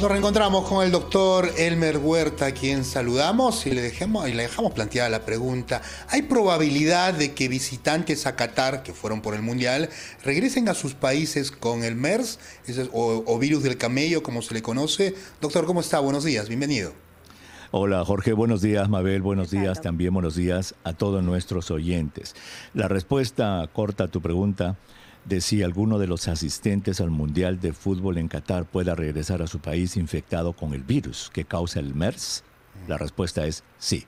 Nos reencontramos con el doctor Elmer Huerta, a quien saludamos y le, y le dejamos planteada la pregunta. ¿Hay probabilidad de que visitantes a Qatar, que fueron por el Mundial, regresen a sus países con el MERS o, virus del camello, como se le conoce? Doctor, ¿cómo está? Buenos días, bienvenido. Hola Jorge, buenos días Mabel, buenos días, también buenos días a todos nuestros oyentes. La respuesta corta a tu pregunta de si alguno de los asistentes al Mundial de Fútbol en Qatar pueda regresar a su país infectado con el virus que causa el MERS? La respuesta es sí.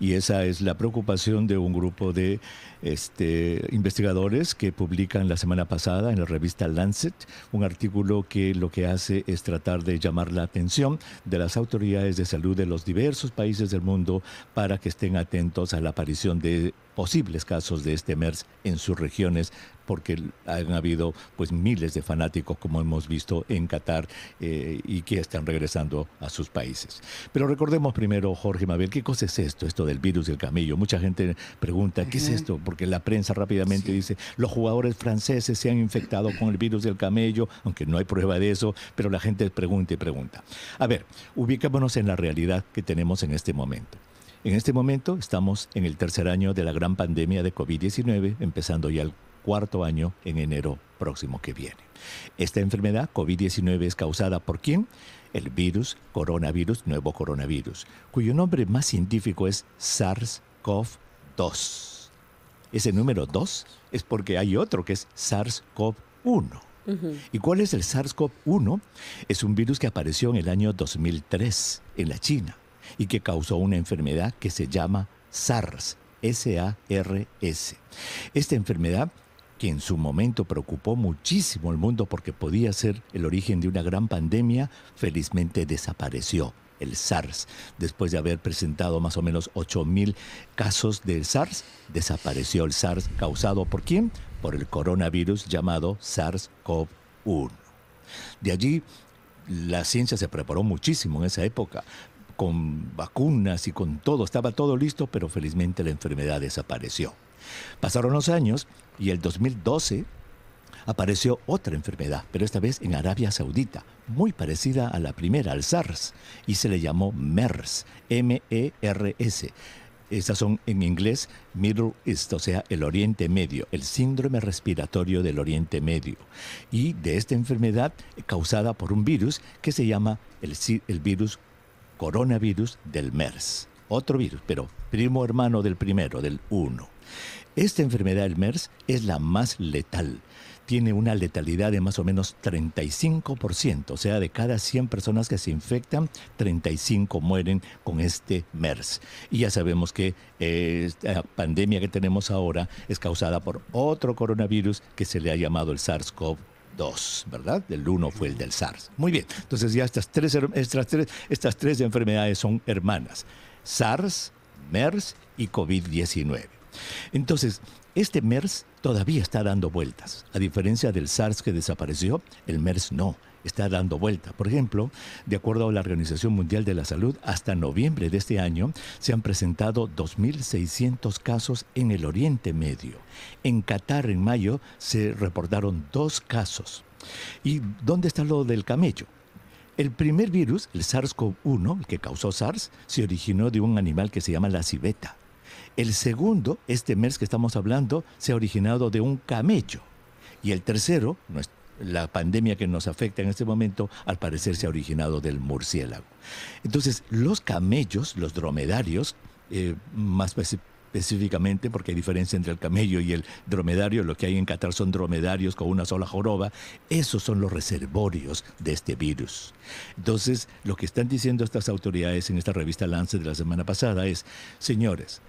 Y esa es la preocupación de un grupo de este, investigadores que publican la semana pasada en la revista Lancet un artículo que lo que hace es tratar de llamar la atención de las autoridades de salud de los diversos países del mundo para que estén atentos a la aparición de posibles casos de este MERS en sus regiones porque han habido pues miles de fanáticos como hemos visto en Qatar eh, y que están regresando a sus países. Pero recordemos primero, Jorge Mabel, ¿qué cosa es esto, esto del virus del camello. Mucha gente pregunta, ¿qué es esto? Porque la prensa rápidamente dice, los jugadores franceses se han infectado con el virus del camello, aunque no hay prueba de eso, pero la gente pregunta y pregunta. A ver, ubicámonos en la realidad que tenemos en este momento. En este momento estamos en el tercer año de la gran pandemia de COVID-19, empezando ya el cuarto año en enero próximo que viene. Esta enfermedad COVID-19 es causada por quién? El virus coronavirus, nuevo coronavirus, cuyo nombre más científico es SARS-CoV-2. Ese número 2 es porque hay otro que es SARS-CoV-1. ¿Y cuál es el SARS-CoV-1? Es un virus que apareció en el año 2003 en la China y que causó una enfermedad que se llama SARS, S-A-R-S. Esta enfermedad que en su momento preocupó muchísimo al mundo porque podía ser el origen de una gran pandemia, felizmente desapareció el SARS. Después de haber presentado más o menos 8.000 casos del SARS, desapareció el SARS causado por quién? Por el coronavirus llamado SARS-CoV-1. De allí, la ciencia se preparó muchísimo en esa época, con vacunas y con todo, estaba todo listo, pero felizmente la enfermedad desapareció. Pasaron los años y el 2012 apareció otra enfermedad, pero esta vez en Arabia Saudita, muy parecida a la primera, al SARS, y se le llamó MERS, M-E-R-S. Estas son en inglés Middle East, o sea, el Oriente Medio, el síndrome respiratorio del Oriente Medio. Y de esta enfermedad causada por un virus que se llama el, el virus coronavirus del MERS. Otro virus, pero primo hermano del primero, del 1. Esta enfermedad del MERS es la más letal. Tiene una letalidad de más o menos 35%, o sea, de cada 100 personas que se infectan, 35 mueren con este MERS. Y ya sabemos que eh, esta pandemia que tenemos ahora es causada por otro coronavirus que se le ha llamado el SARS-CoV-2 dos, ¿verdad? El uno fue el del SARS. Muy bien, entonces ya estas tres, tres, estas tres enfermedades son hermanas, SARS, MERS y COVID-19. Entonces, este MERS todavía está dando vueltas. A diferencia del SARS que desapareció, el MERS no está dando vuelta. Por ejemplo, de acuerdo a la Organización Mundial de la Salud, hasta noviembre de este año se han presentado 2.600 casos en el Oriente Medio. En Qatar, en mayo, se reportaron dos casos. ¿Y dónde está lo del camello? El primer virus, el SARS-CoV-1, el que causó SARS, se originó de un animal que se llama la civeta. El segundo, este MERS que estamos hablando, se ha originado de un camello. Y el tercero, nuestro la pandemia que nos afecta en este momento, al parecer se ha originado del murciélago. Entonces, los camellos, los dromedarios, eh, más específicamente, porque hay diferencia entre el camello y el dromedario, lo que hay en Qatar son dromedarios con una sola joroba, esos son los reservorios de este virus. Entonces, lo que están diciendo estas autoridades en esta revista Lance de la semana pasada es, señores,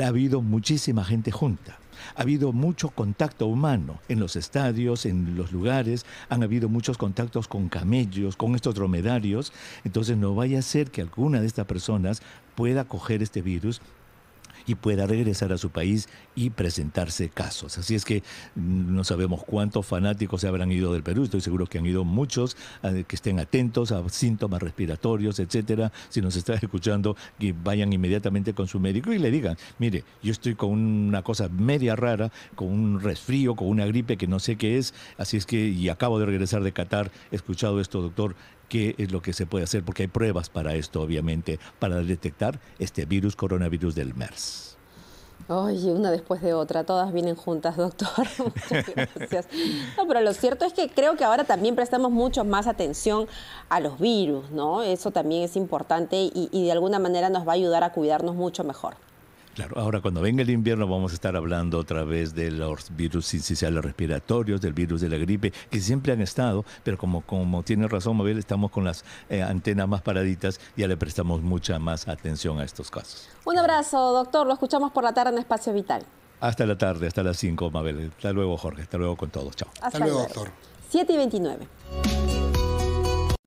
ha habido muchísima gente junta. Ha habido mucho contacto humano en los estadios, en los lugares, han habido muchos contactos con camellos, con estos dromedarios. Entonces no vaya a ser que alguna de estas personas pueda coger este virus y pueda regresar a su país y presentarse casos. Así es que no sabemos cuántos fanáticos se habrán ido del Perú, estoy seguro que han ido muchos, eh, que estén atentos a síntomas respiratorios, etcétera. Si nos está escuchando, que vayan inmediatamente con su médico y le digan, mire, yo estoy con una cosa media rara, con un resfrío, con una gripe que no sé qué es, así es que, y acabo de regresar de Qatar, he escuchado esto, doctor, qué es lo que se puede hacer, porque hay pruebas para esto, obviamente, para detectar este virus coronavirus del MERS. Ay, una después de otra, todas vienen juntas, doctor. Muchas gracias. No, pero lo cierto es que creo que ahora también prestamos mucho más atención a los virus, ¿no? Eso también es importante y de alguna manera nos va a ayudar a cuidarnos mucho mejor. Claro, ahora cuando venga el invierno vamos a estar hablando otra vez de los virus incisionales respiratorios, del virus de la gripe, que siempre han estado, pero como, tiene razón Mabel, estamos con las eh, antenas más paraditas, ya le prestamos mucha más atención a estos casos. Un abrazo, doctor, lo escuchamos por la tarde en Espacio Vital. Hasta la tarde, hasta las 5, Mabel. Hasta luego, Jorge. Hasta luego con todos. Chao. hasta luego, doctor. 7 y 29.